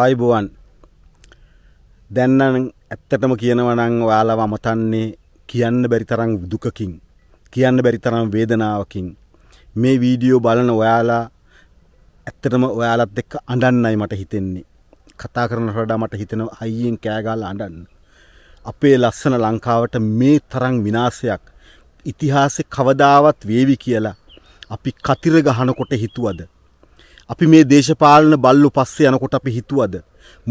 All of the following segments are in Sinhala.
ආයිබුවන් දැන්නන ඇත්තටම කියනවනං ඔයාලව අමතන්නේ කියන්න බැරි තරං දුකකින් කියන්න බැරි තරම් වේදනාවකින් මේ වීඩියෝ බලන ඔයාලා ඇත්තටම ඔයාලත් එක්ක අඩන්නයි මට හිතෙන්නේ කතා කරන හඩා මට හිතෙන අයියෙන් කෑගාල අඩන්න අපේ ලස්සන ලංකාවට මේ තරං විනාසයක් ඉතිහාසෙ කවදාවත් වේවි කියලා අපි කතිර ගහනකොට හිතුවද අපි මේ දේශපාලන බල්ලු පස්සේ යනකොට අපි හිතුවද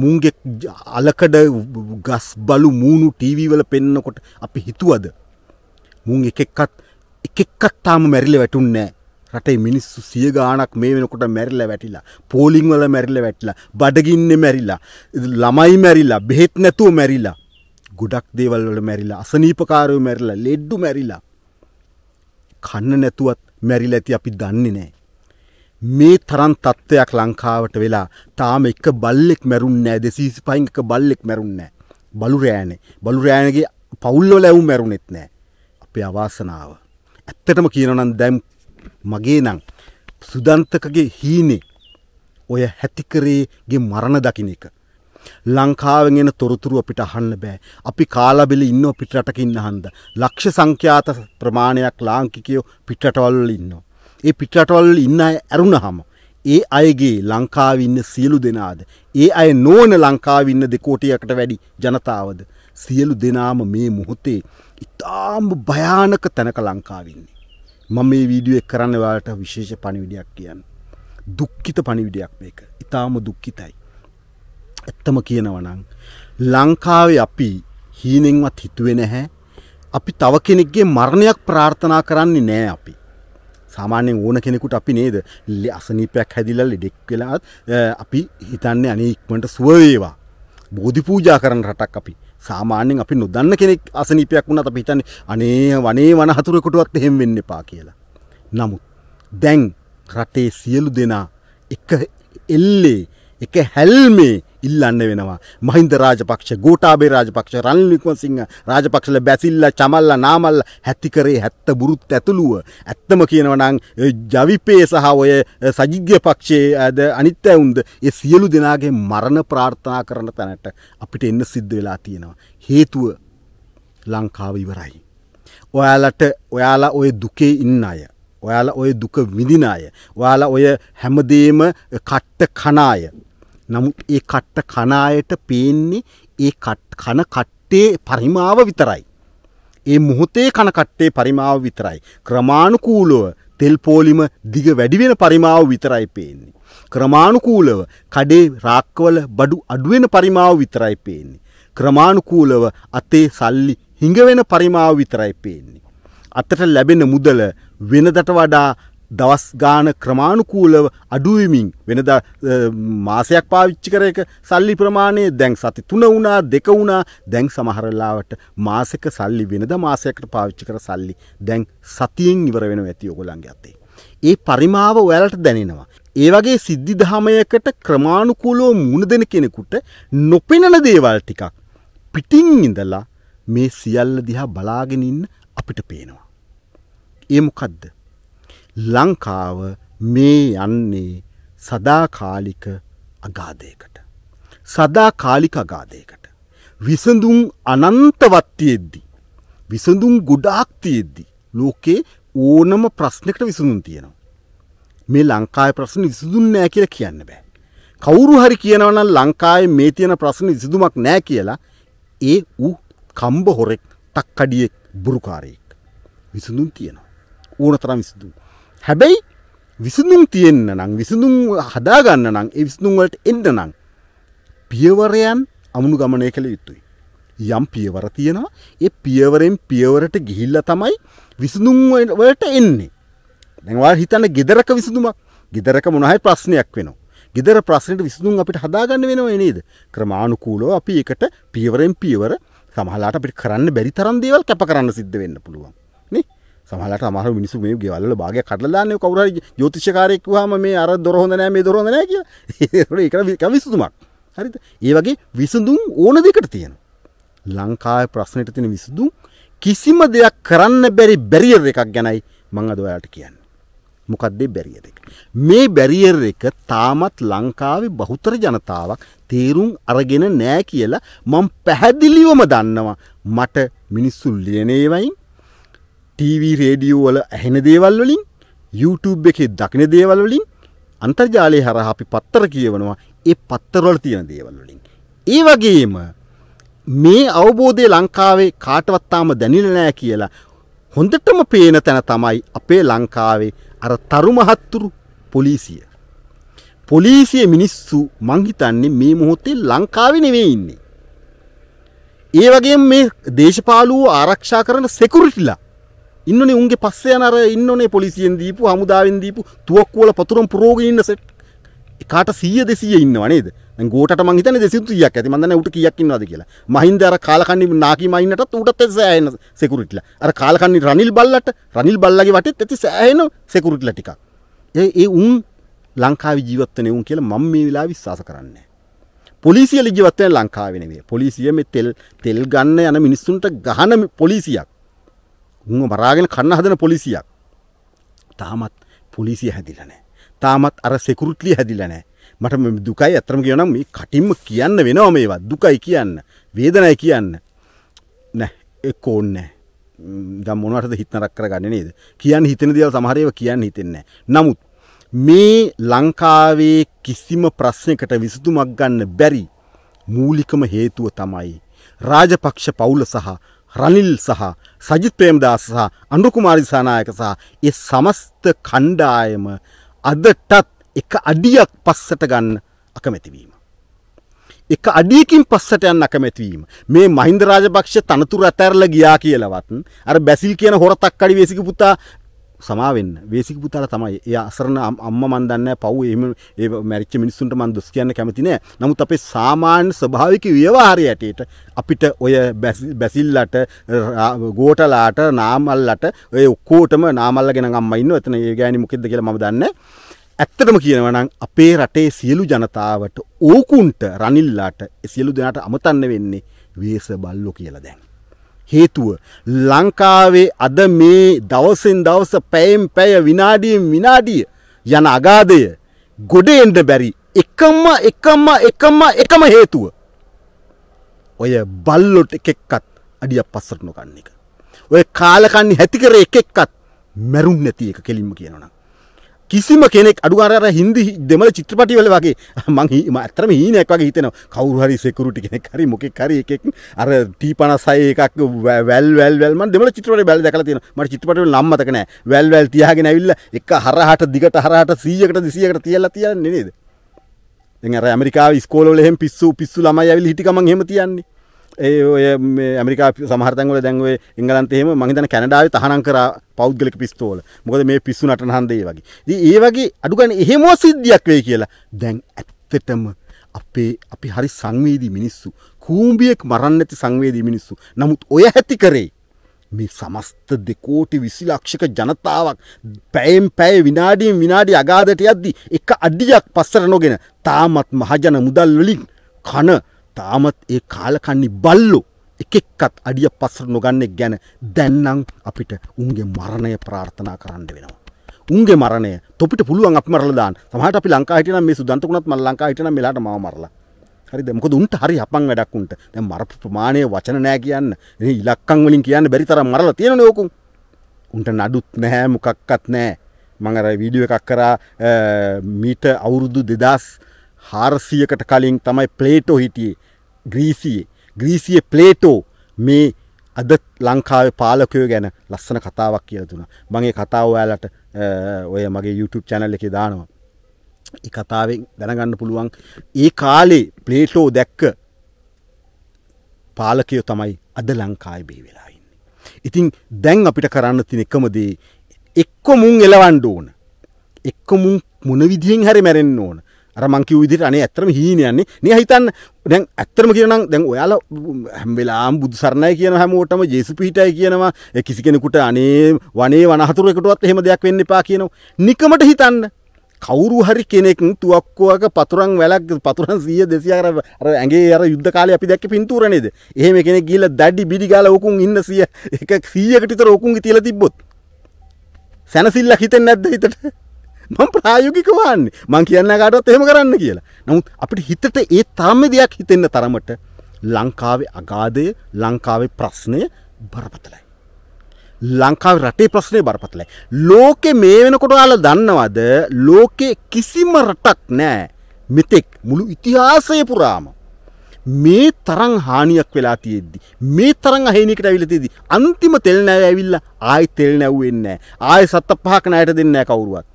මුන්ගේ අලකඩ ගස් බලු මූුණු ටීවී වල පෙන්නකොට අපි හිතුවද මුන් එකෙක්කත් එකෙක්කත් තාම මැරිල වැටුන්නෑ රටේ මිනිස්සු සිය ගානක් මේ වෙනකොට මැරිල වැටිලා පෝලිං වල මැරිල වැටිලා බඩගින්න මැරිලා ළමයි මැරිලා බෙහෙත් නැතුව මැරිලා ගොඩක් දේවල් වල මැරිලා අසනීපකාරයෝ මැරිලා ලෙඩ්ඩු මැරිලා කන්න නැතුවත් මැරිලා ඇති අපි දන්නේ නෑ මේ තරම් තත්ත්වයක් ලංකාවට වෙලා තාම එක බල්ලෙක් මැරුන්නේ නැහැ 225 එක බල්ලෙක් මැරුන්නේ නැහැ බලු රෑනේ බලු රෑනගේ පවුල්වල ඇවුම් මැරුණෙත් නැහැ අපේ අවාසනාව ඇත්තටම කියනවා නම් දැන් මගේ නම් සුදන්තකගේ හීනේ ඔය හැතිකරේගේ මරණ දකින්න එක ලංකාවෙන් එන තොරතුරු අපිට අහන්න බෑ. අපි කාලාබෙල ඉන්න පිටරටක ඉන්න හන්ද. ලක්ෂ සංඛ්‍යාත ප්‍රමාණයක් ලාංකිකයෝ පිටරටවල් වල ඉන්නවා. ඒ පිටරටවල් ඉන්න ඇරුණහම. ඒ අයගේ ලංකාවින්න සියලු දෙනාද. ඒ අය නෝන ලංකාවින්න දෙකෝටයකට වැඩි ජනතාවද. සියලු දෙනාම මේ මුහොතේ ඉතාම් භයානක තැනක ලංකාවින්නේ. මම මේ වීඩියුව කරන්නවාට විශේෂ පණිවිඩයක් කියන්න. දුක්කිත පණිවිඩයක් මේක ඉතාම දුක්කිතයි. ඇත්තම කියනවනං. ලංකාවේ අපි හීනෙන්වත් හිතුවෙන හැ අපි තව කෙනෙක්ගේ මරණයක් ප්‍රාර්ථනා කරන්නේ නෑ අපි. සාමාන්‍යෙන් ඕන කෙනෙකුට අපි නේද ලෙ අසනීපයක් හැදිලා ලෙඩෙක් වෙලාත් අපි හිතන්නේ අනේ ඉක්මට සුවවේවා බෝධි පූජා කරන රටක් අපි සාමාන්‍යෙන් අපි නොදන්න කෙනෙක් අසනීපයක් වුණත් අපි හිතන්නේ අනේ වනේ වනහතුරෙකුටවත් එහෙම වෙන්න එපා කියලා. නමුත් දැන් රටේ සියලු දෙනා එක එල්ලේ එක හැල්මේ ඉල්ලන්න වෙනවා. මහින්ද රාජපක්ෂ, ගෝඨාභය රාජපක්ෂ, රනිල් වික්‍රමසිංහ රාජපක්ෂල බැසිල්ලා, චමල්ලා, නාමල්ලා හැති කරේ 70 බුරුත් ඇතුළුව. ඇත්තම කියනවා නම් ජවිපේ සහ ඔය සජිත්ගේ පක්ෂයේ අනිත් ඇවුන්ද ඒ සියලු දෙනාගේ මරණ ප්‍රාර්ථනා කරන තැනට අපිට එන්න සිද්ධ වෙලා තියෙනවා. හේතුව ලංකාව ඉවරයි. ඔයාලට ඔයාලා ඔය දුකේ ඉන්න අය ඔයාලා ඔය දුක විඳින අය ඔයාලා ඔය හැමදේම කට්ට කනාය නමුත් ඒ කට්ට කනායට පේන්නේ ඒ කන කට්ටේ පරිමාව විතරයි. ඒ මුහොතේ කන කට්ටේ පරිමාව විතරයි. ක්‍රමාණුකූලව තෙල් පෝලිම දිග වැඩිවෙන පරිමාව විතරයි පේන්නේ. ක්‍රමාණුකූලව කඩේ රාක්කවල බඩු අඩුවෙන පරිමාව විතරයි පේන්නේ. ක්‍රමාණුකූලව අතේ සල්ලි හිඟවෙන පරිමාව විතරයි පේන්නේ. අතට ලැබෙන මුදල වෙනදට වඩා දවස් ගාන ක්‍රමාණුකූලව අඩුවමින් වෙනදා මාසයක් පාවිච්චි කර එක සල්ලි ප්‍රමාණය දැන් සති තුන වුණා දෙක වුණා දැන් සමහරලාවට මාසක සල්ලි වෙනද මාසයකට පාවිච්චි කර සල්ලි දැන් සතියෙන් ඉවර වෙන ඇති ඔගොලන්ගේ අතේ. ඒ පරිමාව ඔයාලට දැනෙනවා. ඒ වගේ සිද්ධි දහමයකට ක්‍රමාණුකූලෝ මුණ දෙන කෙනෙකුට නොපෙනන දේවල් ටිකක් පිටින් ඉඳලා මේ සියල්ල දිහා බලාගෙන ඉන්න අපිට පේනවා. ඒ මොකද්ද? ලංකාව මේ යන්නේ සදාකාලික අගාදයකට. සදාකාලික අගාදයකට. විසඳුම් අනන්තවත්තියෙද්දි. විසඳුම් ගොඩාක්තියෙද්දි. ලෝකේ ඕනම ප්‍රශ්නකට විසඳුම් තියෙනවා. මේ ලංකාය ප්‍රශ්න විසඳුන් නෑ කියල කියන්න බෑ. කවුරු හරි කියනවන ලංකායි මේ තියෙන ප්‍රශ්න විසිදුමක් නෑ කියලා ඒ වූ කම්බ හොරෙක් තක්කඩියෙක් බුරුකාරයෙක් විසඳුන් තියෙනවා ඕන තරම් විසිදුම්. හැබැයි විසඳුම් තියෙන්න්න නම් විසඳුම් හදාගන්න නම් විසඳුම්වලට එන්න නම් පියවරයන් අමුණු ගමනය කළ යුතුයි. යම් පියවර තියෙනවා ඒ පියවරෙන් පියවරට ගිහිල්ල තමයි විසඳුම්වලට එන්නේ. දැවා හිතන්න ගෙදරක විසඳුමක් ගෙදරක මොනහයි ප්‍රශ්නයක් වෙනවා. ගෙදර ප්‍රශ්නයට විසඳුම් අපිට හදාගන්න වෙනවා නේද ක්‍රමාණුකූලෝ අපි එකට පියවරෙන් පියවර සමහලාට අපිට කරන්න බැරි තරන් දේවල් කැප කරන්න සිද්ධ වෙන්න පුළුවන්. සමහලට අමාර මිනිසු මේ ගෙවල්ල භාගය කටලාන්නේ කවුරු හරි ජ්‍යොතිෂකාරයෙක් වහම මේ අර දොර හොඳ නැහැ මේ දොර හොඳ නැහැ කියලා. ඒක ඒක විසඳුමක්. හරිද? ඒ වගේ විසඳුම් ඕන දෙකට තියෙනවා. ලංකාවේ ප්‍රශ්නෙට තියෙන විසඳුම් කිසිම දෙයක් කරන්න බැරි බැරියර් එකක් ගැනයි මම අද ඔයාලට කියන්නේ. මොකක්ද බැරියර් එක? මේ බැරියර් එක තාමත් ලංකාවේ බහුතර ජනතාවක් තේරුම් අරගෙන නැහැ කියලා මම පැහැදිලිවම දන්නවා. මට මිනිස්සු ලියන ඒවායින් ටීවී රේඩියෝවල ඇහෙන දේවල් වලින් YouTube එකේ දකින දේවල් වලින් අන්තර්ජාලය හරහා අපි පත්තර කියවනවා ඒ පත්තරවල තියෙන දේවල් වලින් ඒ වගේම මේ අවබෝධය ලංකාවේ කාටවත්තාම දැනිල නෑ කියලා හොඳටම පේන තැන තමයි අපේ ලංකාවේ අර තරුමහත්තුරු පොලිසිය. පොලිසිය මිනිස්සු මංහිතන්නේ මේ මොහොතේ ලංකාවේ නෙවෙයි ඉන්නේ. ඒ වගේ මේ දේශපාලුව ආරක්ෂා කරන සෙකුරිටිලා ඉන්නනේ උන්ගේ පස්සේ යන අර ඉන්නනේ පොලිසියෙන් දීපු හමුදාවෙන් දීපු තුවක්කුවල පතුරම් පුරෝගෙන ඉන්න සෙට් එකාට 100 200 ඉන්නව නේද දැන් ගෝටට මං හිතන්නේ 200ක් ඇති මන් දන්නේ උට කීයක් ඉන්නවද කියලා මහින්ද අර කාලකන්ණි නාකි මයින්නටත් උටත් ඇති සෑහෙන සෙකියුරිටිලා අර කාලකන්ණි රනිල් බල්ලට රනිල් බල්ලගේ වටෙත් ඇති සෑහෙන සෙකියුරිටිලා ටිකක් ඒ ඒ උන් ලංකාවේ ජීවත් වෙන උන් කියලා මම මේ වෙලාවේ විශ්වාස කරන්නේ පොලිසිය ලිජිවත් වෙන ලංකාවේ නෙවෙයි. පොලිසිය මේ තෙල් තෙල් ගන්න යන මිනිස්සුන්ට ගහන පොලිසියක්. උන්ව මරාගෙන කන්න හදන පොලිසියක් තාමත් පොලිසිය හැදිලා නැහැ. තාමත් අර සෙකුරිටි හැදිලා නැහැ. මට දුකයි අත්‍තරම කියනනම් මේ කටින්ම කියන්න වෙනවා මේවා. දුකයි කියන්න, වේදනයි කියන්න. නෑ ඒක ඕනේ දැන් මොනවටද හිත නරක කරගන්නේ නේද? කියන්න හිතෙන දේවල් සමහර ඒවා කියන්න හිතෙන්නේ නැහැ. නමුත් මේ ලංකාවේ කිසිම ප්‍රශ්නයකට විසඳුමක් ගන්න බැරි මූලිකම හේතුව තමයි රාජපක්ෂ පවුල සහ රනිල් සහ සජිත් ප්‍රේමදාස සහ අනුකුමාරි සානායක සහ ඒ සමස්ත කණ්ඩායම අදටත් එක අඩියක් පස්සට ගන්න අකමැතිවීම. එක අඩියකින් පස්සට යන්න අකමැතිවීම මේ මහින්ද රාජපක්ෂ තනතුර අතැරලා ගියා කියලවත් අර බැසිල් කියන හොරතක් කඩි වේසික පුතා සමාවෙන්න වේසික පුතාලා තමයි ඒ අසරණ අම්ම මන් දන්නේ පව් එහෙම ඒ මැරිච්ච මිනිස්සුන්ට මන් දොස් කියන්න කැමති නෑ නමුත් අපේ සාමාන්‍ය ස්වභාවික ව්‍යවහාරය ඇටේට අපිට ඔය බැසිල්ලට ගෝටලාට නාමල්ලට ඔය ඔක්කොටම නාමල්ලා ගෙන අම්මා ඉන්නවා එතන ඒ ගෑණි මොකෙද්ද කියලා මම දන්නේ ඇත්තටම කියනවනම් අපේ රටේ සියලු ජනතාවට ඕකුන්ට රනිල්ලාට සියලු දෙනාට අමතන්න වෙන්නේ වේස බල්ලෝ කියලා දැන් හේතුව ලංකාවේ අද මේ දවසෙන් දවස පැයෙන් පැය විනාඩියෙන් විනාඩිය යන අගාධය ගොඩ එන්ඩ බැරි එකම එකම එකම එකම හේතුව ඔය බල්ලොට එකෙක්කත් අඩිය පස්සට නොගන්න එක ඔය කාලකන්නේ හැතිකර එකෙක්කත් මැරුම් නැති එක කෙලින්ම කියනවා කිසිම කෙනෙක් අඩුගාර හින්දි දෙමළ චිත්‍රපටිවල වගේ මං අතරම හීනයක් වගේ හිතන කවරු හරි සෙකුරුටි කෙනෙක් හරි මොකෙක් හරි එකෙක් අර ටී පනසය එකක් වැල් වැල් වැල් මන් දෙමළ චිත්‍රපට බැල දැකලා තියෙනවා මට චිත්‍රපටවල නම් මතක නෑ වැල් වැල් තියාගෙන ඇවිල්ලා එක හරහට දිගට හරහට 100කට 200කට තියලා තියන්නේ නේද දැන් අර ඇමරිකාවේ ස්කෝලවල එහෙම පිස්සු පිස්සු ළමයි ඇවිල්ලා හිටිකමන් එහෙම තියන්නේ ඒ ඔය ඇමරිකා සමහරතන්ගල දැන්ව ඉංගලන්තෙම මහිතන කැනඩාව තහනම් කර පෞද්ගලික පිස්තෝල මොකද මේ පිස්සු නටනහන්දේ වගේ දී ඒ වගේ අඩුගන එහෙමෝ සිද්ධියක් වේ කියලා දැන් ඇත්තටම අපේ අපි හරි සංවේදී මිනිස්සු කූම්බියෙක් මරන්න ඇති සංවේදී මිනිස්සු නමුත් ඔය ඇති කරේ මේ සමස්ත දෙකෝටි විසි ලක්ෂක ජනතාවක් පැයම් පැය විනාඩීම් විනාඩි අගාදට යද්දි එක අඩියක් පස්සර නොගෙන තාමත් මහජන මුදල් වලින් කන තාමත් ඒ කාලකන්නි බල්ලු එකෙක්කත් අඩිය පස්සර නොගන්නෙක් ගැන දැන්නම් අපිට උන්ගේ මරණය ප්‍රාර්ථනා කරන්න වෙනවා. උන්ගේ මරණය තොපිට පුළුවන් අප මරලදාන් සමහට අපි ලංකා හිටන මේ සුදන්තකුණත් මල් ලංකා හිටන මෙලාට මව මරලා හරිද මොකද උන්ට හරි අපන් වැඩක් උන්ට දැන් මරපු ප්‍රමාණය වචන නෑ කියන්න එනේ ඉලක්කම් වලින් කියන්න බැරි තරම් මරලා තියෙනනේ ඕකුන් උන්ට නඩුත් නැහැ මොකක්වත් නැහැ මම අර වීඩියෝ එකක් කරා මීට අවුරුදු 2000 හාරසියකට කලින් තමයි ප්ලේටෝ හිටියේ ග්‍රීසියේ ග්‍රීසිය ප්ලේටෝ මේ අද ලංකාව පාලකයෝ ගැන ලස්සන කතාවක් කියල තුන මගේ කතාව ඔයාලට ඔය මගේ YouTube චැනල් එක දානවා ඒ කතාවෙන් දැනගන්න පුළුවන් ඒ කාලේ ප්ලේටෝ දැක්ක පාලකයෝ තමයි අද ලංකායි බේ වෙලා ඉන්නේ ඉතින් දැන් අපිට කරන්න තින එකමදේ එක්කො මුන් එලවන්ඩ ඕන එක්ක මුන් මොන විදිහෙන් හරි මැරෙන්න්න ඕන අරමංකිව විදිට අනේ ඇතරම හීනයන්නේ නය හිතන් දැන් ඇත්තරම කියනම් දැන් ඔයාල හැම්වෙලාම් බුදුසරණය කියන හැමෝටම ජේසු පිහිටයි කියනවා කිසි කෙනෙකුට අනේ වනේ වනහතුරකටුවත් එහෙම දෙයක් වෙන්න එපා කියනවා නිකමට හිතන්න කවුරු හරි කෙනෙක් තුවක්කුවක පතුරන් වැලක් පතුරන් සිය දෙසියාර ඇගේ අර යුද්ධ කාල අපි දැක්ක පින්තුරනේද එහෙම කෙනෙ ගිල දඩි බිඩිගාල ඔකුන් ඉන්න සිය එක සීයකටිතර ඔකුන්ගේ තිල තිබ්බොත් සැනසිල්ල හිතෙන් නැද්ද හිතට මම ප්‍රායෝගිකව අහන්නේ. මං කියන්නේ කාටවත් එහෙම කරන්න කියලා. නමුත් අපිට හිතට ඒ තරම්ම දෙයක් හිතෙන්න තරමට ලංකාවේ අගාධය ලංකාවේ ප්‍රශ්නය බරපතලයි. ලංකාව රටේ ප්‍රශ්නය බරපතලයි. ලෝකෙ මේ වෙනකොට ඔයාලා දන්නවද ලෝකෙ කිසිම රටක් නෑ මෙතෙක් මුළු ඉතිහාසය පුරාම මේ තරම් හානියක් වෙලා තියෙද්දි මේ තරම් අහේනිකට ඇවිල්ලා තියෙද්දි අන්තිම තෙල් නැව ඇවිල්ලා ආයෙ තෙල් නැව්වෙන්නේ නැහැ ආයෙ සත්ත පහක් ණයට දෙන්නේ නැහැ කවුරුවත්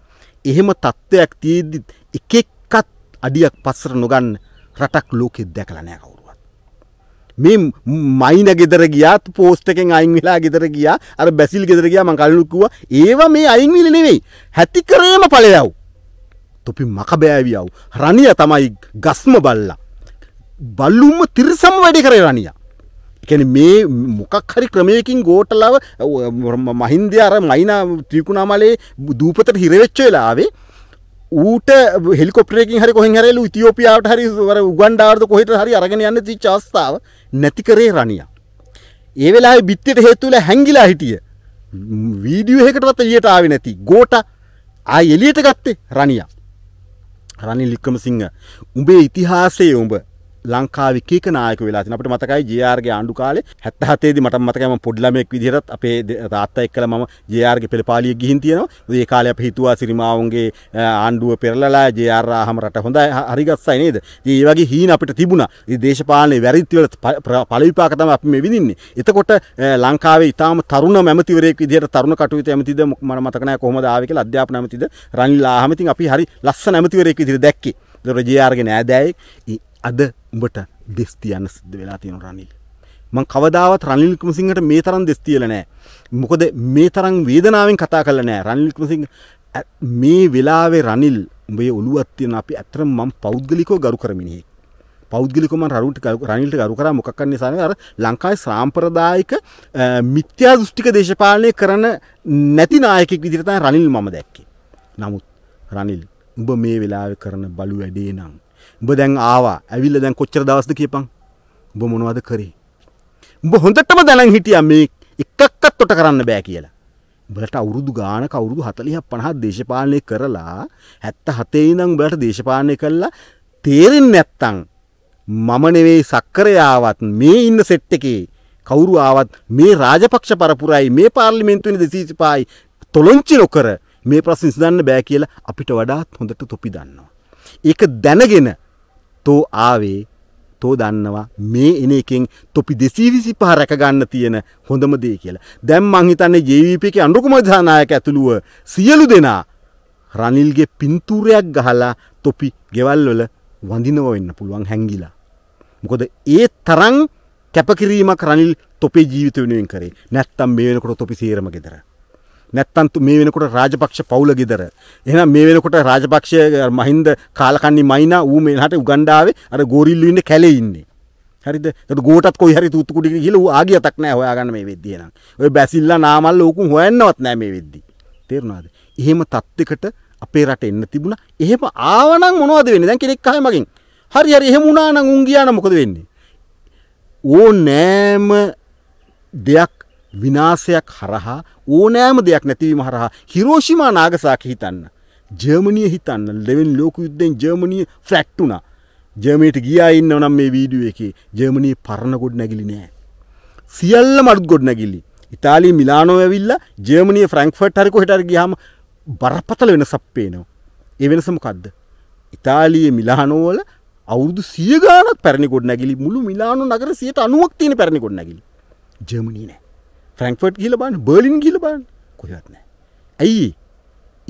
එහෙම තත්ත්වයක් තියෙද්දි එක එක්කත් අඩියක් පස්සට නොගන්න රටක් ලෝකෙ දැකලා නෑ කවුරුවත්. මේ මයින ගෙදර ගියාත් පෝස්ට් එකෙන් අයින් වෙලා ගෙදර ගියා අර බැසිල් ගෙදර ගියා මං කලිනුත් කිව්වා ඒවා මේ අයින් වෙලි නෙවෙයි හැති කරේම ඵලයව. තොපි මකබෑවියව. රණිය තමයි ගස්ම බල්ලා. බල්ලුම්ම තිරසම වැඩි කරේ රණියා. කැන මේ මොකක් හරි ක්‍රමයකින් ගෝටලාව මහින්ද අර මයින ත්‍රීකුණාමලේ දූපතට හිරවෙච්ච වෙලාවේ ඌට හෙල්කොප්‍රේකින් හරි කොහෙන් හරලු ඉතිෝපියාවට හරි වර උගන්ඩාර්ද කොහෙට හරි අරගෙන යන්න ති චාස්ථාව නැති කරේ රණිය. ඒ වෙලා බිත්තයට හේතුවල හැංගිලා හිටිය වීඩියෝ එකකටවත් එලියට ආව නැති ගෝට ආ එලියට ගත්තේ රණිය රනි ලික්කම සිංහ උඹේ ඉතිහාසේ උඹ ලංකාවේ කීක නායක වෙලා තින අපිට මතකයි JR ගේ ආණ්ඩු කාලේ 77 දී මට මතකයි මම පොඩි ළමෙක් විදිහටත් අපේ තාත්තා එක්කලා මම JR ගේ පෙළපාලිය ගිහින් තියෙනවා. ඒ කාලේ අපි හිතුවා සිරිමාවුන්ගේ ආණ්ඩුව පෙරලලා JR ආහම රට හොඳයි හරි ගස්සයි නේද? ඉතින් මේ වගේ හීන අපිට තිබුණා. ඉතින් දේශපාලනයේ වැරදිත් වල පළ විපාක තමයි අපි මේ විඳින්නේ. එතකොට ලංකාවේ ඊටාම තරුණ මැමතිවරයෙක් විදිහට තරුණ කටයුතු ඇමතිද මම මතක නැහැ කොහොමද ආවේ කියලා අධ්‍යාපන ඇමතිද රනිල් ආහම ඉතින් අපි හරි ලස්සන ඇමතිවරයෙක් විදිහට දැක්කේ. දොර ජයාර්ගෙන ඇදෑයි අද උඹට දෙස් තියන්න සිද්ධ වෙලා තියෙන රනිල්. මං කවදාවත් රනිල් වික්‍රමසිංහට මේ තරම් දෙස් තියලා නෑ. මොකද මේ තරම් වේදනාවෙන් කතා කරලා නෑ. රනිල් වික්‍රමසිංහ මේ වෙලාවේ රනිල් උඹේ ඔළුවක් තියෙන අපි ඇත්තටම මම පෞද්ගලිකව ගරු කරමිනේ. පෞද්ගලිකම රරුට රනිල්ට ගරු කරා මොකක් නිසා අර ලංකාවේ සාම්ප්‍රදායික මිත්‍යා දෘෂ්ටික දේශපාලනය කරන නැති නායකෙක් විදිහට තමයි රනිල් මම දැක්කේ. නමුත් රනිල් උඹ මේ වෙලාවේ කරන බලු වැඩේ නම් උඹ දැන් ආවා ඇවිල්ලා දැන් කොච්චර දවස්ද කියපන් උඹ මොනවද කරේ උඹ හොඳටම දැනන් හිටියා මේ එකක්වත් තොට කරන්න බෑ කියලා උඹලට අවුරුදු ගානක අවුරුදු 40 50 දේශපාලනය කරලා 77 ඉඳන් උඹලට දේශපාලනය කළා තේරෙන්නේ නැත්තම් මම නෙවෙයි සක්කරේ ආවත් මේ ඉන්න සෙට් එකේ කවුරු ආවත් මේ රාජපක්ෂ පරපුරයි මේ පාර්ලිමේන්තුවේ 225යි තොලොංචි නොකර මේ ප්‍රශ්න විසඳන්න බෑ කියලා අපිට වඩාත් හොඳට තොපි දන්නවා ඒක දැනගෙන තෝ ආවේ තෝ දන්නවා මේ එන එකෙන් තොපි දෙසී විසි පහ රැකගන්න තියෙන හොඳම දේ කියලා. දැම් මංහිතන්නේ ජීවිපක අන්ඩුකුම ජානායක ඇතුළුව සියලු දෙනා රනිල්ගේ පින්තූරයක් ගහලා තොපි ගෙවල්වල වඳිනව වෙන්න පුළුවන් හැංගිලා. මොකොද ඒ තරං කැපකිරීමක් රනිල් තොපේ ජීවිත වෙනුවෙන් කරේ නැත්තම් මේ වෙනකොට තොපි සේරම ගෙදර. නැත්තම් මේ වෙනකොට රාජපක්ෂ පවුල ගෙදර. එහෙනම් මේ වෙනකොට රාජපක්ෂ මහින්ද කාලකන්ණි මයිනා ඌ මෙලහට උගණ්ඩාවේ අර ගෝරිල්ලු ඉන්නේ කැලේ ඉන්නේ. හරිද? එතකොට ගෝටත් කොයි හරි තුත්තු කුඩි ගිහලා ඌ ආගියතක් නැහැ හොයාගන්න මේ වෙද්දී එහෙනම්. ඔය බැසිල්ලා නාමල් ලෝකුන් හොයන්නවත් නැහැ මේ වෙද්දී. තේරුණාද? එහෙම තත්යකට අපේ රට එන්න තිබුණා. එහෙම ආවනම් මොනවද වෙන්නේ? දැන් කෙනෙක් අහයි මගෙන්. හරි හරි එහෙම වුණා නම් උන් ගියා නම් මොකද වෙන්නේ? ඕනෑම දෙයක් විනාසයක් හරහා ඕනෑම දෙයක් නැතිවීම හරහා හිරෝෂිමා නාගසාකි හිතන්න. ජර්මනිය හිතන්න ලෙවෙන් ලෝක යුද්ධෙන් ජර්මනිය ෆ්ලැට් වුණා. ජර්මනයට ගියා ඉන්න නම් මේ වීඩියෝ එකේ ජර්මනී පරණ ගොඩ නැගිලි නෑ. සියල්ල මඩුත් ගොඩ නැගිලි. ඉතාලි මිලානෝ ඇවිල්ලා ජර්මනිය ෆ්‍රැන්ක්ෆර්ට් හරි කොහෙට හරි ගියාම බරපතල වෙනසක් පේනවා. ඒ වෙනස මොකද්ද? ඉතාලියේ මිලානෝ වල අවුරුදු 100 ගාණක් පැරණි ගොඩ නැගිලි මුළු මිලානෝ නගර 90ක් තියෙන පැරණි ගොඩ නැගිලි. ජර්මනී නෑ. ෆ්‍රැන්ක්ෆර්ට් ගිහිල්ලා බලන්න බර්ලින් ගිහිල්ලා බලන්න කොහෙවත් නැහැ. ඇයි?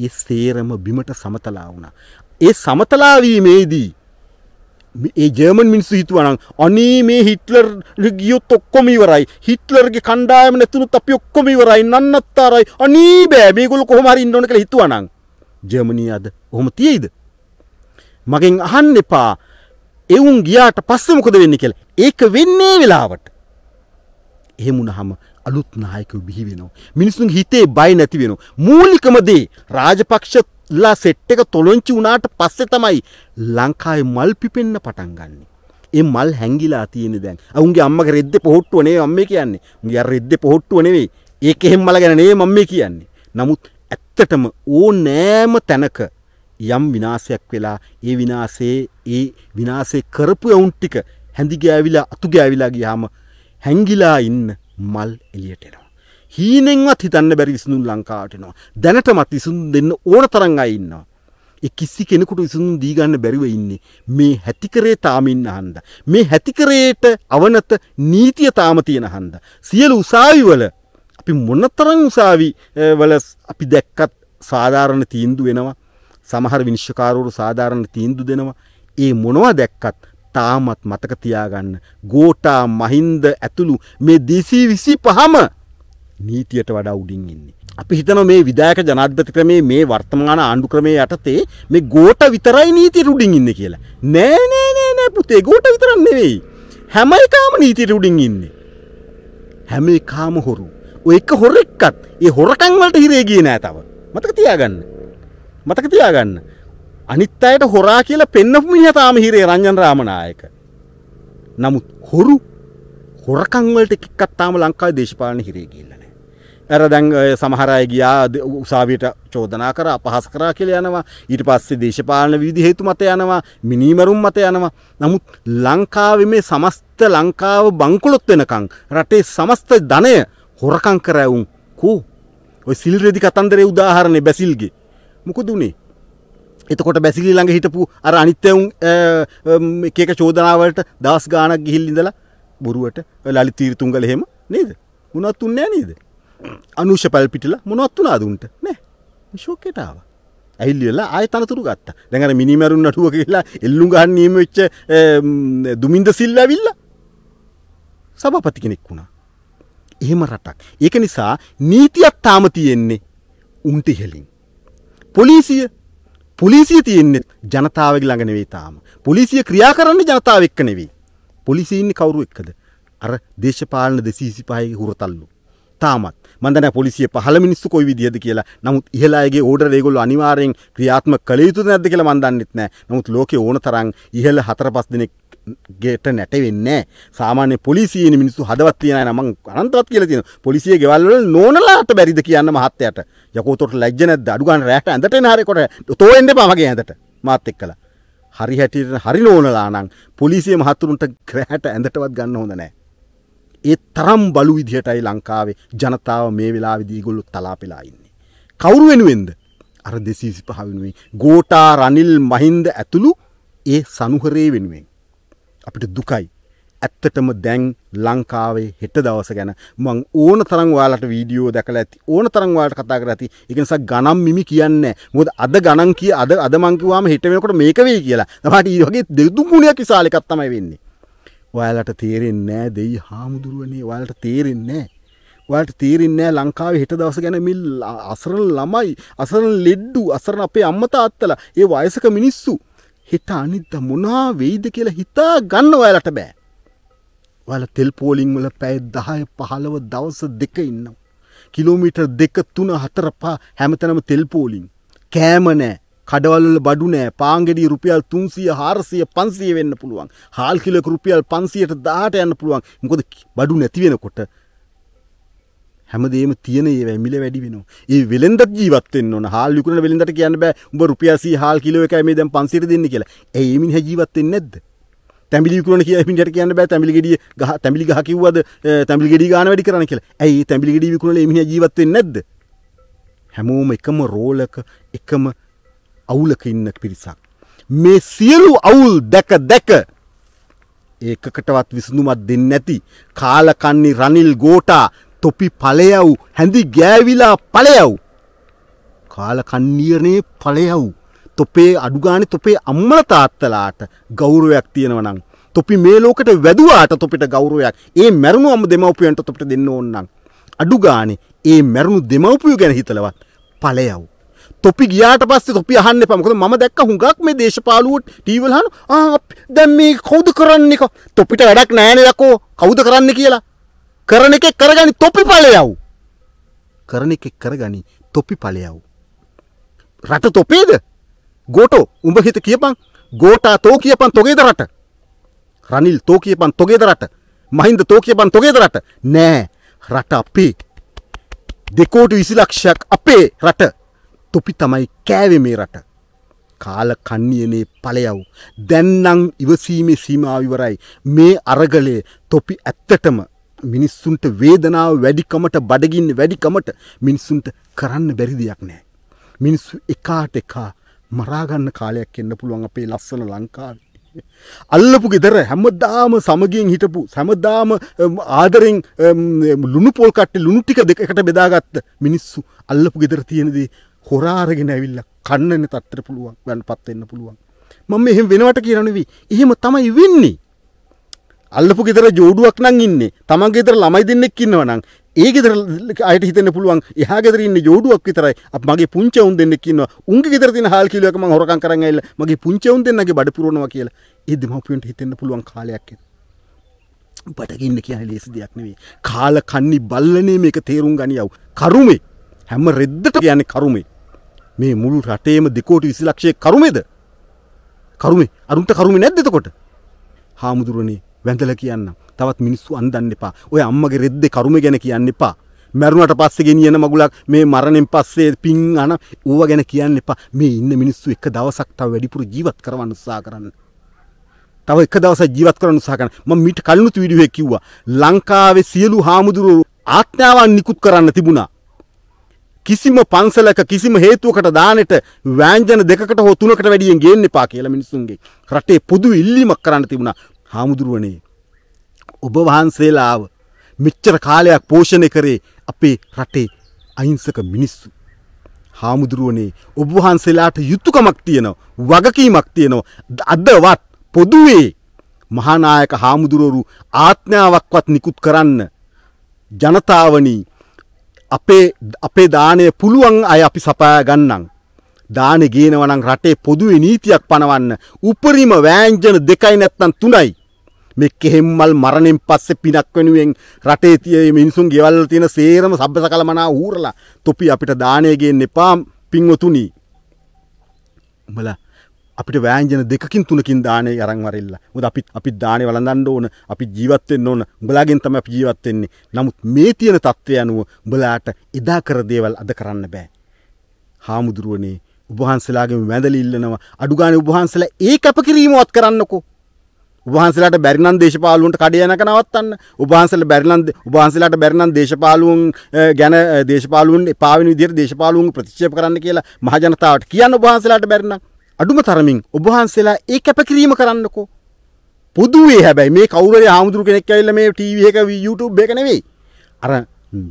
ඒ සේරම බිමට සමතලා වුණා. ඒ සමතලා වීමේදී ඒ ජර්මන් මිනිස්සු හිතුවා නම් අනේ මේ හිට්ලර් ගියොත් ඔක්කොම ඉවරයි. හිට්ලර්ගේ කණ්ඩායම නැතුනොත් අපි ඔක්කොම ඉවරයි. නන්නත්තරයි. අනේ බෑ. මේගොල්ලෝ කොහොම හරි ඉන්න ඕන කියලා හිතුවා නම් ජර්මනිය අද ඔහොම තියෙයිද? මගෙන් අහන්න එපා. එවුන් ගියාට පස්සේ මොකද වෙන්නේ කියලා. ඒක වෙන්නේ වෙලාවට. එහෙම වුණාම අලුත් නායකව බිහිවෙනවා. මිනිසුන් හිතේ බය නැති වෙනවා. මූලිකමදේ රාජපක්ෂලා සෙට් එක තොලොංචි වුණාට පස්සේ තමයි ලංකාවේ මල් පිපෙන්න පටන් ගන්නෙ. ඒ මල් හැංගිලා තියෙන දැන්. අවුන්ගේ අම්මගේ රෙද්දේ පොහොට්ටුව නෙවෙයි අම්මේ කියන්නේ. මුගේ රෙද්දේ පොහොට්ටුව නෙවෙයි. ඒක එහෙම මල ගැන නෙවෙයි මම්මේ කියන්නේ. නමුත් ඇත්තටම ඕනෑම තැනක යම් විනාශයක් වෙලා ඒ විනාශයේ ඒ විනාශේ කරපු වුන් ටික හැඳිගෑවිලා අතුගෑවිලා ගියාම හැංගිලා ඉන්න මල් එලියට එනවා. හීනෙන්වත් හිතන්න බැරි විසඳුන් ලංකාවටනවා. දැනටමත් විසඳුන් දෙන්න ඕන තරන් අඉන්නවා. කිසි කෙනෙකුට විසඳුන් දීගන්න බැරිව ඉන්නේ මේ හැතිකරේ තාමින් අහන්ද. මේ හැතිකරයට අවනත නීතිය තාම තියෙන හන්ද. සියලු උසාවිවල අපි මොන්නතරං උසාවි වල අපි දැක්කත් සාධාරණ තීන්දු වෙනවා සමහර විනිශ්කාරවරු සාධාරණ තීන්දු දෙනවා ඒ මොනවා දැක්කත් තාමත් මතක තියාගන්න ගෝටා මහින්ද ඇතුළු මේ දිසි විසි පහම නීතියට වඩා උඩින් ඉන්නේ. අපි හිතන මේ විදායක ජනාධපති ක්‍රමේ මේ වර්තමාන ආණ්ඩු ක්‍රමේ යටතේ මේ ගෝට විතරයි නීති රුඩින් ඉන්න කියලා. නෑ නෑ නෑ නෑ පුතේ ගෝට විතරක් නෙවෙයි. හැම එකම නීතියට උඩින් ඉන්නේ. හැම එකම හොරු. ඔය එක හොරෙක්වත් ඒ හොරකම් වලට හිරේ ගියේ නෑ තව. මතක තියාගන්න. මතක තියාගන්න. අනිත් අයට හොරා කියලා පෙන්නපු මිනිහ තාම හිරේ රංජන් රාමනායක. නමුත් හොරු හොරකම් වලට කික්කක් තාම ලංකාවේ දේශපාලන හිරේ ගිහිල්ලා නැහැ. අර දැන් සමහර අය ගියා උසාවියට චෝදනා කරා අපහාස කරා කියලා යනවා. ඊට පස්සේ දේශපාලන විවිධ හේතු මත යනවා, මිනීමරුම් මත යනවා. නමුත් ලංකාවේ මේ සමස්ත ලංකාව බංකොලොත් වෙනකන් රටේ සමස්ත ධනය හොරකම් කරවුන් කෝ. ඔය සිල්රෙදි කතන්දරේ උදාහරණේ බැසිල්ගේ. මොකද උනේ? එතකොට බැසිලි ළඟ හිටපු අර අනිත්‍යවුන් එකක චෝදනාවලට දස් ගානක් ගිහිල්ලිඳලා බොරුවට ලලි තීරතුන්ගල එහෙම නේද මොනවත් උන්නේ නේද අනුෂ පැල්පිටිල මොනවත් වුණාද උන්ට නෑ ශෝකයටාව ඇල්ලලා ආය තනතුරු ගත්තා දැන් අර මිනිමරුන් නටුව කියලා එල්ලුම් ගහන්න නියම වෙච්ච දුමින්ද සිල් ඇවිල්ලා සභාපති කෙනෙක් වුණා එහෙම රටක් ඒක නිසා නීතියක් තාම තියෙන්නේ උන්ට ඉහලින් පොලිසිය පොලිසිය තියෙන්නේ ජනතාවගේ ළඟ නෙවෙයි තාම. පොලිසිය ක්‍රියා කරන්නේ ජනතාව එක්ක නෙවෙයි. පොලිසිය ඉන්නේ කවුරු එක්කද? අර දේශපාලන 225 හුරතල්ලු. තාමත් මම දන්නේ පොලිසිය පහළ මිනිස්සු කොයි විදියද කියලා. නමුත් ඉහළ අයගේ ඕඩර් ඒගොල්ලෝ අනිවාර්යෙන් ක්‍රියාත්මක කළ යුතුද නැද්ද කියලා මම දන්නෙත් නැහැ. නමුත් ලෝකේ ඕන තරම් ඉහළ 4-5 දිනක් ගෙට නැටවෙන්නේ සාමාන්‍ය පොලිසිය මිනිස්සු හදවත් තියෙන නම අනන්තවත් කියලා තියෙන පොලිසිය ගෙවල්වල නෝනලාට බැරිද කියන්න මහත්තයට යකෝතොට ලැජ්ජ නැද්ද අඩු ගන්න රැට ඇඳට එන හරේකොට තෝ එන්න එපා මගේ ඇඳට මාත් එක්කලා හරි හැටියට හරි නෝනලා නම් පොලිසිය මහතුරුන්ට රැට ඇඳටවත් ගන්න හොඳ නැහැ ඒ තරම් බලු විදිහටයි ලංකාවේ ජනතාව මේ වෙලාවේදී ඒගොල්ලෝ තලාපෙලා ඉන්නේ කවුරු වෙනුවෙන්ද අර දෙසීසි පහ වෙනුවෙන් ගෝටා රනිල් මහින්ද ඇතුළු ඒ සනුහරේ වෙනුවෙන් අපිට දුකයි. ඇත්තටම දැන් ලංකාවේ හෙට දවස ගැන මං ඕන තරම් ඔයාලට වීඩියෝ දැකලා ඇති ඕන තරම් ඔයාලට කතා කරලා ඇති ඒක නිසා ගණන් මිමි කියන්නේ මොකද අද ගණන් කිය අද අද මං කිව්වාම හෙට වෙනකොට මේක වෙයි කියලා තමයි ඊ වගේ දෙදුම් ගුණයක් විශාල එකක් තමයි වෙන්නේ ඔයාලට තේරෙන්නේ නැහැ දෙයි හාමුදුරුවනේ ඔයාලට තේරෙන්නේ ඔයාලට තේරෙන්නේ නැහැ ලංකාවේ හෙට දවස ගැන මිල් අසරණ ළමයි අසරණ ලෙඩ්ඩු අසරණ අපේ අම්මා තාත්තලා ඒ වයසක මිනිස්සු හෙට අනිද්ද මොනා වෙයිද කියලා හිතා ගන්න ඔයාලට බෑ. ඔයාල තෙල් පෝලිං වල පැය 10 15 දවස් දෙක ඉන්නවා. කිලෝමීටර් 2 3 4 5 හැමතැනම තෙල් පෝලිං. කෑම නෑ. කඩවල්ල බඩු නෑ පාංගෙඩිය රුපියල් තුන්සිය හාරසිය පන්සිය වෙන්න පුළුවන් හාල්කිලක රුපියල් පන්සියට දාට යන්න පුළුවන් මොකොද බඩු නැතිවෙනකොට හැමදේම තියෙන ඒ වැමිල වැඩි වෙනවා. ඒ වෙලෙන්දත් ජීවත් වෙන්න ඕන. හාල් විකුණන වෙලෙන්දට කියන්න බෑ. උඹ රුපියල් 100 හාල් කිලෝ එකයි මේ දැන් 500 දෙන්න කියලා. ඒ ඒ මිනිහා ජීවත් වෙන්නේ නැද්ද? තැඹිලි විකුණන කිය මිනිහට කියන්න බෑ තැඹිලි ගෙඩිය ගහ තැඹිලි ගහ කිව්වද තැඹිලි ගෙඩිය ගන්න වැඩි කරන්න කියලා. ඇයි ඒ තැඹිලි ගෙඩිය විකුණලා මේ මිනිහා ජීවත් වෙන්නේ නැද්ද? හැමෝම එකම රෝලක එකම අවුලක ඉන්න පිරිසක්. මේ සියලු අවුල් දැක දැක ඒකකටවත් විසඳුමක් දෙන්නේ නැති කාලකන්ණි රනිල් ගෝටා තොපි පලයව් හැඳි ගෑවිලා පලයව් කාලකන්නීරණයේ පලයව් තොපේ අඩුගානි තොපේ අම්මල තාත්තලාට ගෞරවයක් තියෙනවනම් තොපි මේ ලෝකට වැදවාට තොපිට ගෞරවයක් ඒ මැරුණු අම දෙමවපියන්ට තොපට දෙන්න ඕන්නම් අඩුගානෙ ඒ මැරුණු දෙමවපියු ගැන හිතලවත් පලයව් තොපි ගියාට පස්සේ තොපි අහන්න එපා මොකද මම දැක්ක හුඟක් මේ දේශපාලුවට ටීවල් අහන ආ දැන් මේ කවුද කරන්නේ තොපිට වැඩක් නැහැ නේද කවුද කරන්නේ කියලා කරන එකෙක් කරගනි තොපි පලයව් කරන එකෙක් කරගනි තොපි පලයව් රට තොපේද ගෝටෝ උඹ හිත කියපන් ගෝටා තෝ කියපන් තොගේද රට රනිල් තෝ කියපන් තොගේද රට මහින්ද තෝ කියපන් තොගේද රට නෑ රට අපේ දෙකෝට විසි ලක්ෂයක් අපේ රට තොපි තමයි කෑවෙ මේ රට කාල කන්නියනේ පලයව් දැන්නං ඉවසීමේ සීමාවිවරයි මේ අරගලේ තොපි ඇත්තටම මිනිස්සුන්ට වේදනාව වැඩිකමට බඩගින්න වැඩිකමට මිනිස්සුන්ට කරන්න බැරි දෙයක් නෑ. මිනිස්සු එකාට එකා මරාගන්න කාලයක් එන්න පුළුවන් අපේ ලස්සන ලංකාවේ. අල්ලපු ගෙදර හැමදාම සමගින් හිටපු සැමදාම ආදරෙන් ලුණු පොල් කට්ටේ ලුණු ටික දෙකකට බෙදාගත්ත මිනිස්සු අල්ලපු ගෙදර තියෙනදී හොරා අරගෙන ඇවිල්ලා කන්නන තත්තර පුළුවන් ගන්න පත් වෙන්න පුළුවන්. මම එහෙම වෙනවට කියනවා නෙවෙයි. එහෙම තමයි වෙන්නේ. අල්ලපු ගෙදර ජෝඩුවක් නම් ඉන්නේ තමන් ගෙදර ළමයි දෙන්නෙක් ඉන්නවනම් ඒ ගෙදර අයට හිතන්න පුළුවන් එහා ගෙදර ඉන්නේ ජෝඩුවක් විතරයි අප මගේ පුංචි උන් දෙන්නෙක් ඉන්නවා උන්ගේ ගෙදර තියෙන හාල් කිලුවක මම හොරකම් කරන් ඇවිල්ලා මගේ පුංචි උන් දෙන්නගේ බඩ පුරවනවා කියලා ඒ දෙමව්පියන්ට හිතෙන්න පුළුවන් කාලයක් ඒක බඩගින්න කියන ලේසි දෙයක් නෙවෙයි කාල කන්නි බල්ලනේ මේක තේරුම් ගනියව් කරුමේ හැම රෙද්දට කියන්නේ කරුමේ මේ මුළු රටේම දෙකෝටි 20 ලක්ෂයේ කරුමේද කරුමේ අරුන්ට කරුමේ නැද්ද එතකොට හාමුදුරනේ වැඳල කියන්න තවත් මිනිස්සු අන්දන්න එපා ඔය අම්මගේ රෙද්ද කරුම ගැන කියන්න එපා මැරුණට පස්සේ ගෙනියන මගුලක් මේ මරණයෙන් පස්සේ පින් අන ඌව ගැන කියන්න එපා මේ ඉන්න මිනිස්සු එක දවසක් තව වැඩිපුර ජීවත් කරවන්න උත්සාහ කරන්න තව එක දවසක් ජීවත් කරන්න උත්සාහ කරන්න මම මීට කලිනුත් වීඩියෝ එකක් කිව්වා ලංකාවේ සියලු හාමුදුරුවෝ ආඥාවන් නිකුත් කරන්න තිබුණා කිසිම පන්සලක කිසිම හේතුවකට දානෙට වෑංජන දෙකට හෝ තුනකට වැඩියෙන් ගේන්න එපා කියලා මිනිස්සුන්ගේ රටේ පොදු ඉල්ලීමක් කරන්න තිබුණා හාමුදුරුවනේ ඔබ වහන්සේලාව මෙච්චර කාලයක් පෝෂණය කරේ අපේ රටේ අහිංසක මිනිස්සු. හාමුදුරුවනේ ඔබ වහන්සේලාට යුතුයකමක් තියෙනවා වගකීමක් තියෙනවා අදවත් පොදුවේ මහානායක හාමුදුරුවරු ආත්මාවක්වත් නිකුත් කරන්න ජනතාවනි අපේ අපේ දාණය පුළුවන් අය අපි සපයා ගන්නම් දානෙ ගේනවා නම් රටේ පොදුවේ නීතියක් පනවන්න උපරිම ව්‍යංජන දෙකයි නැත්නම් තුනයි මේ කෙහෙම්මල් මරණයෙන් පස්සේ පිනක් වෙනුවෙන් රටේ තියෙන මිනිසුන් ගෙවල් තියෙන සේරම සබ්බසකලමනා ඌරලා තොපි අපිට දාණය ගේන්න එපා පින්වතුනි. උඹලා අපිට වෑංජන දෙකකින් තුනකින් දානේ අරන් වරෙල්ලා. මොකද අපි අපි දානේ වළඳන්න ඕන, අපි ජීවත් වෙන්න ඕන. උඹලාගෙන් තමයි අපි ජීවත් වෙන්නේ. නමුත් මේ තියෙන தත්ත්වය අනුව උඹලාට එදා කර දේවල් අද කරන්න බෑ. හාමුදුරුවනේ උභහන්සලාගේ වැඳලි ඉල්ලනවා. අඩුගානේ උභහන්සලා ඒ කැපකිරීමවත් කරන්නකෝ. උපහන්සලාට බැරිනම් දේශපාලුවන්ට කඩේ යනක නවත්තන්න. උපහන්සල බැරිනම් උපහන්සලාට බැරිනම් දේශපාලුවන් ගැන දේශපාලුවන් එපා වෙන විදිහට දේශපාලුවන් ප්‍රතික්ෂේප කරන්න කියලා මහජනතාවට කියන්න උපහන්සලාට බැරිනම් අඩුම තරමින් උපහන්සලා ඒ කැපකිරීම කරන්නකෝ. පොදුවේ හැබැයි මේ කවුරුරි ආමුදුරු කෙනෙක් ඇවිල්ලා මේ ටීවී එක YouTube එක නෙවෙයි. අර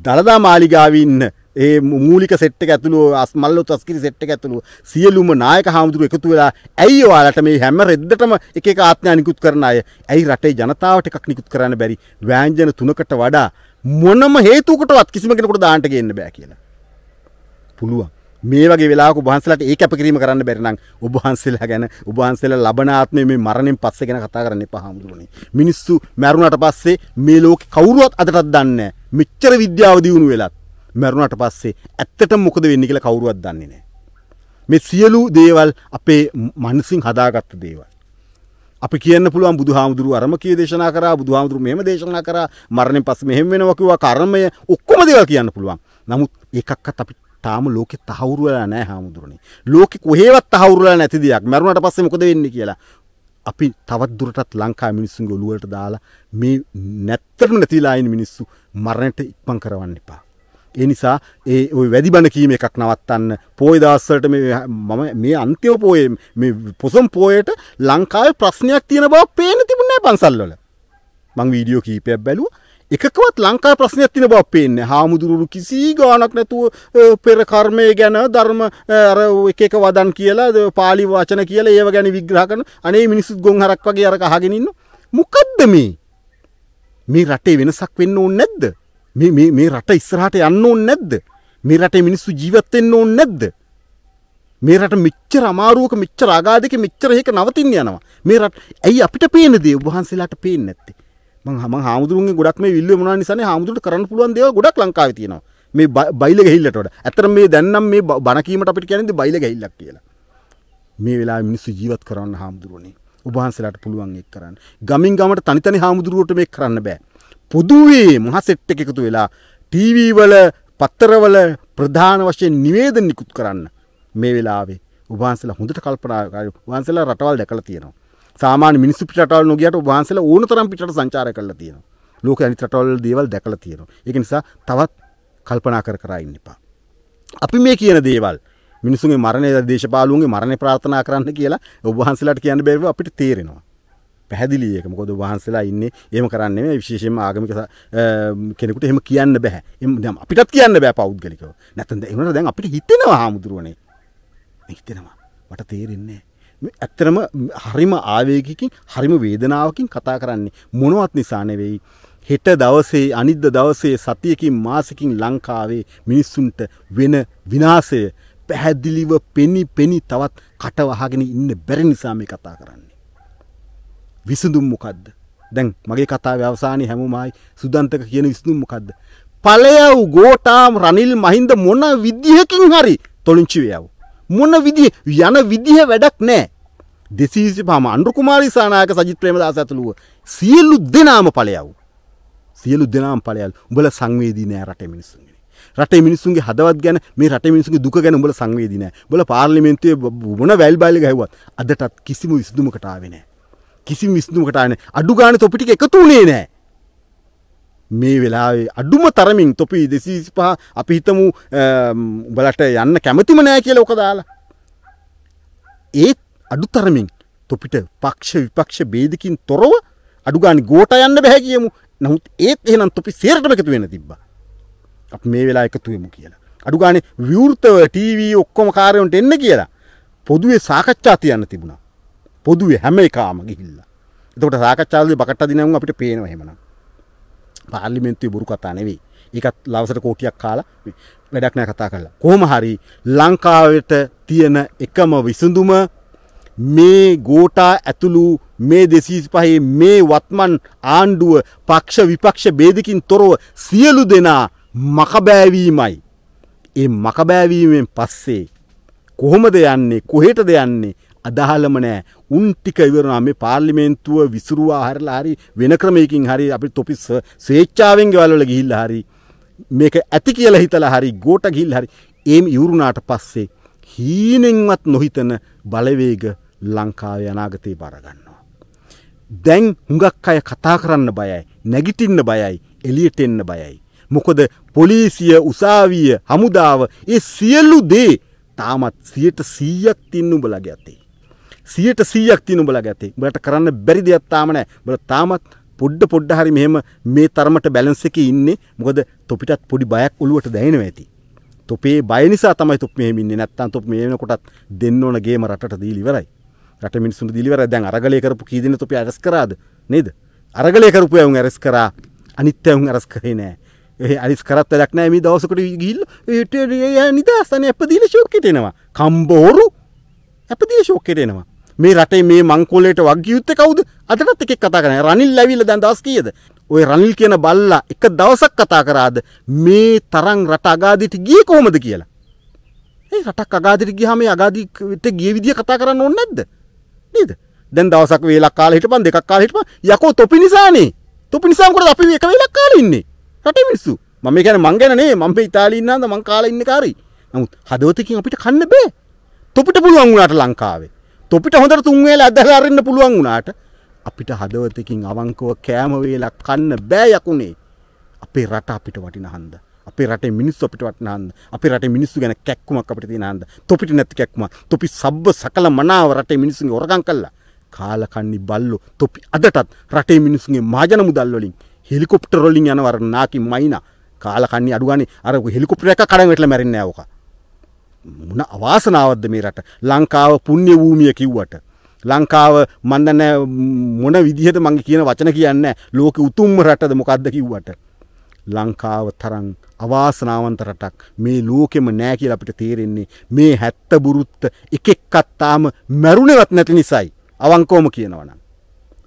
දලදා මාලිගාවේ ඉන්න ඒ මූලික සෙට් එක ඇතුළු අස්මල්ලොත් අස්කිරි සෙට් එක ඇතුළු සියලුම නායක හාමුදුරු එකතු වෙලා ඇයි ඔයාලට මේ හැම රෙද්දටම එක එක ආඥා නිකුත් කරන අය ඇයි රටේ ජනතාවට එකක් නිකුත් කරන්න බැරි ව්‍යංජන තුනකට වඩා මොනම හේතුවකටවත් කිසිම කෙනෙකුට දාන්නට ගේන්න බෑ කියලා පුළුවන් මේ වගේ වෙලාක උබහන්සලට ඒ කැපකිරීම කරන්න බැරිනම් උබහන්සලා ගැන උබහන්සලා ලබනාත්මය මේ මරණයෙන් පස්සේ ගැන කතා කරන්න එපා හාමුදුරනේ. මිනිස්සු මැරුණට පස්සේ මේ ලෝකේ කවුරුවත් අදටත් දන්නේ නැහැ. මෙච්චර විද්‍යාව දියුණු වෙලත් මැරුණට පස්සේ ඇත්තට මොකද වෙන්න කියලා කවුරුවත් දන්නේ නෑ. මේ සියලු දේවල් අපේ මනසින් හදාගත්ත දේවල්. අපි කියන්න පුළුවන් බුදු හාමුදුරුව අරම කිය දේශනා කරා බුදු හාමුදුරු මෙම දේශනා කරා මරණයෙන් පස්සේ මෙහෙම වෙනවා කිව්වා කර්මය ඔක්කොම දේවල් කියන්න පුළුවන්. නමුත් ඒකක්වත් අපි තාම ලෝකෙ තහවුරු වෙලා නැහැ හාමුදුරනේ. ලෝකෙ කොහෙවත් තහවුරු වෙලා නැති දෙයක්. මරුණට පස්සේ මොකද වෙන්නේ කියලා. අපි තවත් දුරටත් ලංකා මිනිස්සුන්ගේ ඔළුවලට දාලා මේ නැත්තරම නැතිලා ආයෙන මිනිස්සු මරණයට ඉක්මන් කරවන්න එපා. ඒ නිසා ඒ ওই වැඩි බණ කීම එකක් නවත්තන්න පොය දවස්වලට මේ මම මේ අන්තිම පොයේ මේ පොසොන් පොයේට ලංකාවේ ප්‍රශ්නයක් තියෙන බව පේන්න තිබුණේ නැහැ පන්සල්වල මං වීඩියෝ කීපයක් බැලුවා එකකවත් ලංකා ප්‍රශ්නයක් තින බව පේන්නේ හාමුදුරුවරු කිසි ගානක් නැතුව පෙර කර්මය ගැන ධර්ම අර එක එක වදන් කියලා පාලි වචන කියලා ඒව ගැන විග්‍රහ කරන අනේ මිනිස්සුත් ගොන් හරක් වගේ අර අහගෙන ඉන්න මොකද්ද මේ මේ රටේ වෙනසක් වෙන්න ඕනේ නැද්ද මේ මේ මේ රට ඉස්සරහට යන්න ඕනේ නැද්ද? මේ රටේ මිනිස්සු ජීවත් වෙන්න ඕනේ නැද්ද? මේ රට මෙච්චර අමාරුවක මෙච්චර අගාධයක මෙච්චර හේක නවතින්න යනවා. මේ රට ඇයි අපිට පේන දේ ඔබ වහන්සේලාට පේන්නේ නැත්තේ? මං මං හාමුදුරුවන්ගේ ගොඩක් මේ විල්ලුව මොනවා නිසානේ හාමුදුරුවන්ට කරන්න පුළුවන් දේවල් ගොඩක් ලංකාවේ තියෙනවා. මේ බයිල ගහිල්ලට වඩා. ඇත්තට මේ දැන් නම් මේ බණ කීමට අපිට කියන්නේ බයිල ගහිල්ලක් කියලා. මේ වෙලාවේ මිනිස්සු ජීවත් කරවන්න හාමුදුරුවනේ. ඔබ වහන්සේලාට පුළුවන් ඒක කරන්න. ගමින් ගමට තනි තනි හාමුදුරුවෝට මේක කරන්න බෑ. පොදුවේ මහසෙට් එක එකතු වෙලා ටීවීවල පත්තරවල ප්‍රධාන වශයෙන් නිවේදන නිකුත් කරන්න මේ වෙලාවේ උබහන්සලා හොඳට කල්පනා වහන්සලා රටවල් දැකලා තියෙනවා. සාමාන්‍ය මිනිස්සු පිටරටවල් නොගියට උබහන්සලා ඕන තරම් පිටරට සංචාරය කරලා තියෙනවා. ලෝක අනිත් රටවල් දේවල් දැකලා තියෙනවා. ඒක නිසා තවත් කල්පනා කර කර ඉන්න එපා. අපි මේ කියන දේවල් මිනිසුන්ගේ මරණය දේශපාලුවන්ගේ මරණය ප්‍රාර්ථනා කරන්න කියලා ඔබ වහන්සලාට කියන්න බැරිව අපිට තේරෙනවා. පැහැදිලියක මොකොද වහන්සලා ඉන්න එම කරන්නේ මේ විශේෂම ආගමික කෙනෙකුට එහෙම කියන්න බැහැ එම අපිටත් කියන්න බෑ පෞද්ගලිකව නැතද එමට දැන් අපිට හිතෙනවා හාමුදුරුවනේ හිතෙනවා මට තේරෙන්නේ ඇත්තරම හරිම ආවේගකින් හරිම වේදනාවකින් කතා කරන්නේ මොනවත් නිසා නෙවෙයි හෙට දවසේ අනිද්ද දවසේ සතියකින් මාසිකින් ලංකාවේ මිනිස්සුන්ට වෙන විනාසය පැහැදිලිව පෙනි පෙනි තවත් කටවහගෙන ඉන්න බැරි නිසා මේ කතා කරන්න. විසඳුම් මොකක්ද දැන් මගේ කතා ව්‍යවසානය හැමමයි සුදන්තක කියන විසඳුම් මොකක්ද පලයව් ගෝටාම් රනිල් මහින්ද මොන විදිහකින් හරි තොළුංචිවයව් මොන විදි යන විදිහ වැඩක් නෑ දෙසීසි පම අන්ඩුකුමාරි සානායක සජිත් ප්‍රේමදාස ඇතුළුව සියල්ලු දෙනාම පලයව් සියලු දෙනාම් පලයල් උඹල සංවේදී නෑ රට මිනිසුන්ගෙන රට මිනිසුන්ගේ හදවත් ගැන මේ රට මිනිසුන්ගේ දුක ගැන උඹල සංවේදී නෑ බල පාර්ලිමේන්තුවේ බොන වැල් බයිල ගැහුවත් අදටත් කිසිම විසඳුමකටාවේ නෑ කිසි විස්තුමකට අන අඩු ගාන තොපිටික එකතු වුණේ නෑ මේ වෙලාවේ අඩුම තරමින් තොපි දෙසීසිපහ අපි හිතමු උඹලට යන්න කැමතිම නෑ කියල ඕක දාලා ඒත් අඩු තරමින් තොපිට පක්ෂ විපක්ෂ බේදකින් තොරව අඩුගානි ගෝට යන්න බැහැ කියමු නමුත් ඒත් එහෙනම් තොපි සේරටම එකතු වෙන තිබ්බ අප මේ වෙලා එකතුවමු කියලා අඩුගානේ විවෘතව ටීවී ඔක්කොම කාරයවන්ට එන්න කියලා පොදුවේ සාකච්ඡා තියන්න තිබුණා පොදුවේ හැම එකාම ගිහිල්ලා. එතකොට සාකච්ඡාවලදී බකට්ට දිනවුන් අපිට පේනවා එහෙමනම්. පාර්ලිමේන්තුවේ බොරු කතා නෙවෙයි. ඒකත් ලවසට කෝටියක් කාලා වැඩක් නෑ කතා කරලා. කොහොම හරි ලංකාවට තියෙන එකම විසඳුම මේ ගෝටා ඇතුළු මේ දෙසීස් පහේ මේ වත්මන් ආණ්ඩුව පක්ෂ විපක්ෂ බේදකින් තොරව සියලු දෙනා මකබෑවීමයි. ඒ මකබෑවීමෙන් පස්සේ කොහොමද යන්නේ කොහෙටද යන්නේ අදහලම නෑ උන් ටික ඉවරනා මේ පාර්ලිමේන්තුව විසිරුවා හරලා හරි වෙන ක්‍රමයකින් හරි අපි තොපි ස්වේච්ඡාවෙන් ගෙවල් වල ගිහිල්ලා හරි මේක ඇති කියලා හිතලා හරි ගෝට ගිහිල්ලා හරි එම් ඉවුරුනාට පස්සේ හීනෙන්වත් නොහිතන බලවේග ලංකාවේ අනාගතේ බාරගන්නවා. දැන් හුඟක් අය කතා කරන්න බයයි, නැගිටින්න බයයි, එළියට එන්න බයයි. මොකද පොලිසිය, උසාවිය, හමුදාව ඒ සියලු දේ තාමත් 100% තින්න උඹලගේ අතේ. සියයට සීයක් තියෙන උඹලා ගැතේ උඹලට කරන්න බැරි දෙයක් තාම නැහැ උඹලා තාමත් පොඩ්ඩ පොඩ්ඩ හරි මෙහෙම මේ තරමට බැලන්ස් එකේ ඉන්නේ මොකද තොපිටත් පොඩි බයක් ඔලුවට දැනෙනවා ඇති තොපේ බය නිසා තමයි තොප මෙහෙම ඉන්නේ නැත්තම් තොප මේ වෙනකොටත් දෙන්න ඕන ගේම රටට දීලා ඉවරයි රට මිනිස්සුන්ට දීලා ඉවරයි දැන් අරගලේ කරපු කී දින තොපේ අරස් කරාද නේද අරගලේ කරපු අයුන් අරස් කරා අනිත් අයුන් අරස් කරේ නෑ අනිස් කරත් වැඩක් නෑ මේ දවසකට ගිල්ල ඒට නිදස්සන අපදීල ශෝක්කෙට එනවා කම්බෝරු අපදීල ශෝක්කෙට එනවා මේ රටේ මේ මංකොලේට වග්ගියුත්තේ කවුද? අදටත් එකෙක් කතා කරන්නේ. රනිල් ඇවිල්ලා දැන් දවස් කීයද? ওই රනිල් කියන බල්ලා එක දවසක් කතා කරාද මේ තරම් රට අගාදිට ගියේ කොහොමද කියලා? ඒ රටක් අගාදිට ගියාම මේ අගාදිට ගිය විදිය කතා කරන්න ඕනේ නැද්ද? නේද? දැන් දවසක් වේලක් කාලේ හිටපන් දෙකක් කාලේ හිටපන් යකෝ තොපි නිසානේ. තොපි නිසා මොකද අපි එක වේලක් කාලේ ඉන්නේ? රටේ මිනිස්සු. මම කියන්නේ මං ගැන නේ මම ඉතාලියේ ඉන්නාද මං කාලේ ඉන්නේ කාරී. නමුත් හදවතකින් අපිට කන්න බෑ. තොපිට පුළුවන් වුණාට ලංකාවේ තොපිට හොඳට තුන්වේල ඇදලා අරින්න පුළුවන් වුණාට අපිට හදවතකින් අවංකව කෑම වේලක් කන්න බෑ යකුනේ. අපේ රට අපිට වටින හන්ද. අපේ රටේ මිනිස්සු අපිට වටින හන්ද. අපේ රටේ මිනිස්සු ගැන කැක්කුමක් අපිට තියෙන හන්ද. තොපිට නැති කැක්කුමක්. තොපි සබ්බ සකල මනාව රටේ මිනිස්සුන්ගේ හොරගම් කළා. කාලකන්නි බල්ලෝ තොපි අදටත් රටේ මිනිස්සුන්ගේ මාජන මුදල් වලින් හෙලිකොප්ටර් වලින් යනවර නාකි මයිනා කාලකන්නි අඩුගානේ අර හෙලිකොප්ටර් එකක් කඩන් වැටලා මැරෙන්නේ නැහැ ඕක. මුණ අවාසනාවද්ද මේ රට ලංකාව පුුණ්‍ය වූමිය කිව්වට. ලංකාව මන්දන මොන විදිහට මගේ කියන වචන කියන්න ලෝක උතුම්ම රටද මොකක්ද කිව්වට. ලංකාව තරන් අවාසනාවන්ත රටක් මේ ලෝකෙම නෑ කියල අපිට තේරෙන්නේ මේ හැත්ත බුරුත්ත එකෙක් කත්තාම මැරුණවත් නැති නිසයි අවංකෝම කියනවන.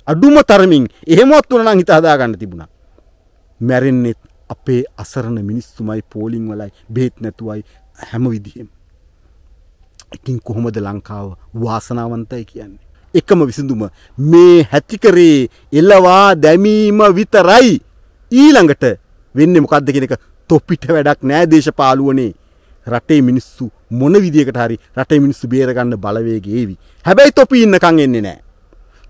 අඩුම තරමින් එහෙමත් වනනම් හිතාදා ගන්න තිබුණා. මැරෙන්නෙත් අපේ අසරණ මිනිස්සුමයි පෝලිං වලයි බේත් නැතුවයි හැම විදිහෙම ඉතින් කොහොමද ලංකාව වාසනාවන්තයි කියන්නේ. එකම විසඳුම මේ හැතිකරේ එලවා දැමීම විතරයි ඊළඟට වෙන්න මොකක්ද කෙනෙක තොපිට වැඩක් නෑ දේශපාලුවනේ රටේ මිනිස්සු මොන විදිකට හරි රටේ මිනිස්සු බේරගන්න බලවේගේවි. හැබැයි තොපි ඉන්නකං එන්නේ නෑ.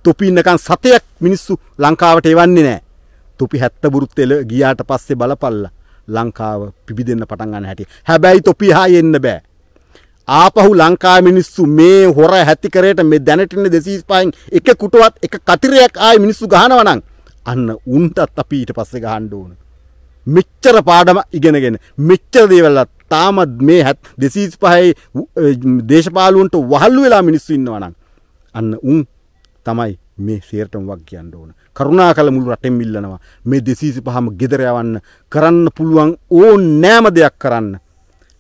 තොපි ඉන්නකං සතයක් මිනිස්සු ලංකාවට එවන්නේ නෑ. තොපි හැත්ත බුරුත් එල ගියාට පස්සේ බලපල්ල ලංකාව පිබිදන්න පටන්ගන්න හැටි හැබැයි තොපි හා එන්න බෑ. ආපහු ලංකා මිනිස්සු මේ හොර හැතිකරයට මේ දැනටන්නේ දෙසීස්පායින් එක කුටුවත් එක කතිරයක් ආය මිනිස්සු ගහනවනං අන්න උන්ටත් අපි ඊට පස්සේ ගහන්න ඕන. මෙච්චර පාඩම ඉගෙනගෙන මෙච්චර දේවල්ලත් තාමත් මේ හැත් දෙසීස් පහයි දේශපාලුවන්ට වහල්ලු වෙලා මිනිස්සු ඉන්නවනම් අන්න උන් තමයි මේ සේරටම වක් කියන්න ඕන කරුණා කල මුළු රටෙන් ඉල්ලනවා මේ දෙසීසි පහම ගෙදර යවන්න කරන්න පුළුවන් ඕ නෑම දෙයක් කරන්න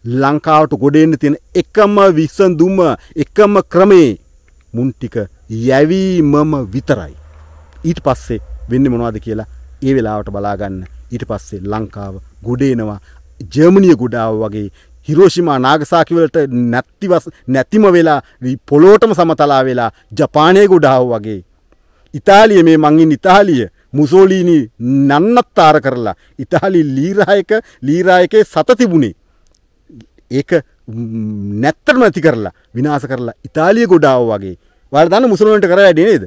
ලංකාවට ගොඩෙන්න තියෙන එකම විසඳුම එකම ක්‍රමේ මුන් ටික යැවීමම විතරයි. ඊට පස්සේ වෙන්නේ මොනවද කියලා ඒ වෙලාවට බලාගන්න. ඊට පස්සේ ලංකාව ගොඩේනවා ජර්මනිය ගොඩාව වගේ හිරෝෂිමා නාගසාකි වලට නැතිවස් නැතිම වෙලා පොළොවටම සමතලා වෙලා ජපානයේ ගොඩාව වගේ ඉතාලිය මේ මං ඉන්නේ ඉතාලිය මුසෝලිනි නන්නත්තර කරලා ඉතාලි ලීරායක ලීරායකේ සත තිබුණේ ඒක නැත්තටම ඇති කරලා විනාස කරලා ඉතාලිය ගොඩාව වගේ වර්ධන මුසලුවන්ට කර වැඩනේද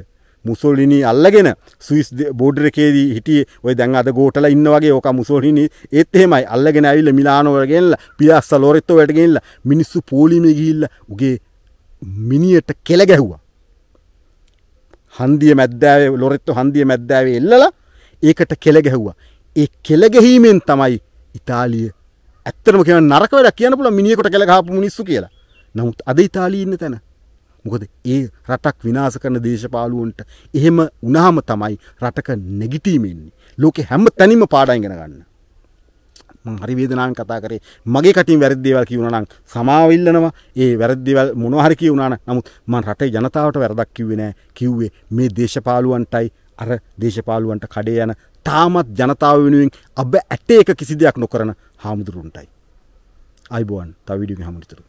මුසොලිනි අල්ලගෙන සුවිස් බෝඩර එකේදී හිටිය ඔය දැන් අද ගෝටල ඉන්න වගේ ඕක මුසොලිනි ඒත් එහෙමයි අල්ලගෙන ඇවිල්ල මිලානෝවරගෙනල්ල පියස්ස ලොරෙත්තෝ වැටගෙනල්ල මිනිස්සු පෝලිමේ ගිහිල්ලා උගේ මිනියට කෙල ගැහුවා හන්දිය මැද්දාවේ ලොරෙත්තු හන්දිය මැද්දාවේ එල්ලලා ඒකට කෙල ගැහුවා ඒ කෙල ගැහීමෙන් තමයි ඉතාලිය ඇත්තටම කියන නරක වැඩක් කියන්න පුළුවන් මිනිහෙකුට කැල ගහපු මිනිස්සු කියලා. නමුත් අද ඉතාලියේ ඉන්න තැන මොකද ඒ රටක් විනාශ කරන දේශපාලුවන්ට එහෙම වුණාම තමයි රටක නැගිටීම එන්නේ. ලෝකේ හැම තැනම පාඩම් ඉගෙන ගන්න. මං හරි වේදනාවෙන් කතා කරේ මගේ කටින් වැරදි දේවල් කියුණා නම් සමාව ඉල්ලනවා. ඒ වැරදි දේවල් මොනවා හරි කියුණා නම් නමුත් මං රටේ ජනතාවට වැරදක් කිව්වේ නෑ. කිව්වේ මේ දේශපාලුවන්ටයි අර දේශපාලුවන්ට කඩේ යන තාමත් ජනතාව වෙනුවෙන් අබ ඇටේ එක කිසි දෙයක් නොකරන හාමුදුරුන්ටයි අයිබුවන් තවිඩිය හමුිතුරු